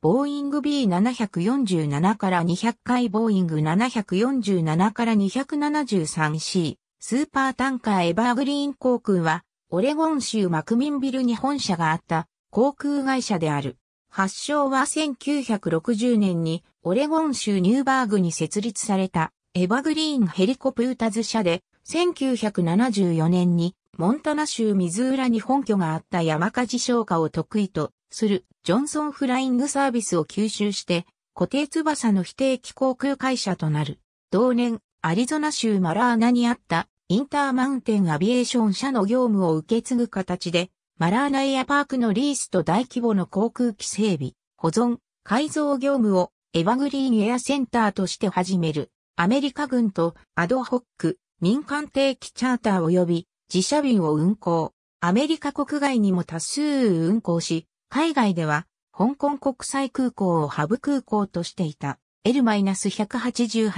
ボーイング B747 から200回ボーイング747から 273C スーパータンカーエバーグリーン航空はオレゴン州マクミンビルに本社があった航空会社である。発祥は1960年にオレゴン州ニューバーグに設立されたエバーグリーンヘリコプータズ社で1974年にモンタナ州ミズーラに本拠があった山火事消火を得意とするジョンソンフライングサービスを吸収して固定翼の非定期航空会社となる。同年、アリゾナ州マラーナにあったインターマウンテンアビエーション社の業務を受け継ぐ形でマラーナエアパークのリースと大規模の航空機整備、保存、改造業務をエバグリーンエアセンターとして始める。アメリカ軍とアドホック、民間定期チャーター及び自社便を運航。アメリカ国外にも多数運航し、海外では、香港国際空港をハブ空港としていた L-188、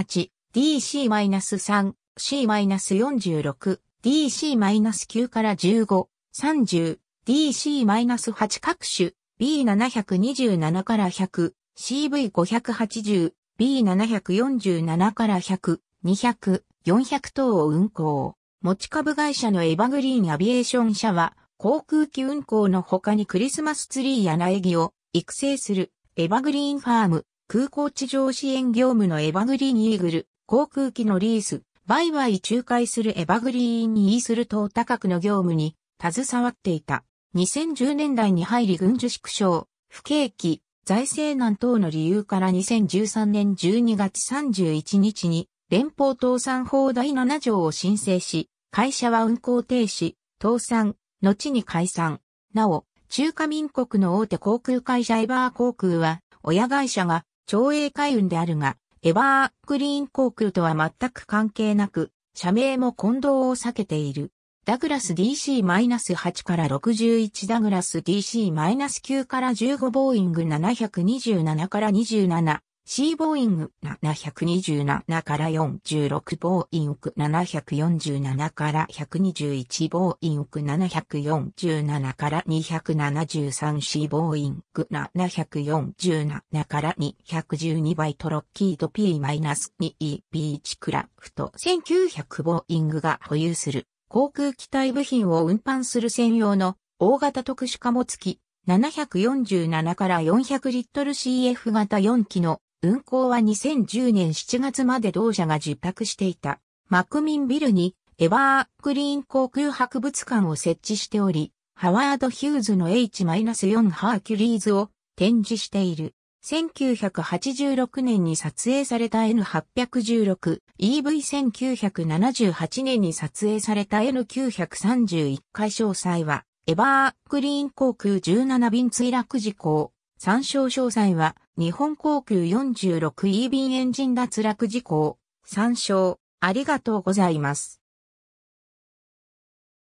DC-3、C-46、DC-9 から15、30、DC-8 各種 B727 から100、CV580、B747 から100、200、400等を運航。持ち株会社のエヴァグリーンアビエーション社は、航空機運航の他にクリスマスツリーや苗木を育成するエバグリーンファーム、空港地上支援業務のエバグリーンイーグル、航空機のリース、売買仲介するエバグリーンイースル等多角の業務に携わっていた。2010年代に入り軍需縮小、不景気、財政難等の理由から2013年12月31日に連邦倒産法第7条を申請し、会社は運行停止、倒産、後に解散。なお、中華民国の大手航空会社エバー航空は、親会社が、長英海運であるが、エバークリーン航空とは全く関係なく、社名も混同を避けている。ダグラス DC-8 から61ダグラス DC-9 から15ボーイング727から27 C ボーイング727から46ボーイング747から121ボーイング747から 273C ボーイング747から212バイトロッキード P-2E ビーチクラフト1900ボーイングが保有する航空機体部品を運搬する専用の大型特殊貨物機747から400リットル CF 型4機の運行は2010年7月まで同社が受託していた、マクミンビルに、エバークリーン航空博物館を設置しており、ハワード・ヒューズの H-4 ハーキュリーズを展示している。1986年に撮影された N816、EV1978 年に撮影された N931 回詳細は、エバークリーン航空17便墜落事故参照詳細は、日本航空 46E 便エンジン脱落事項、参照、ありがとうございます。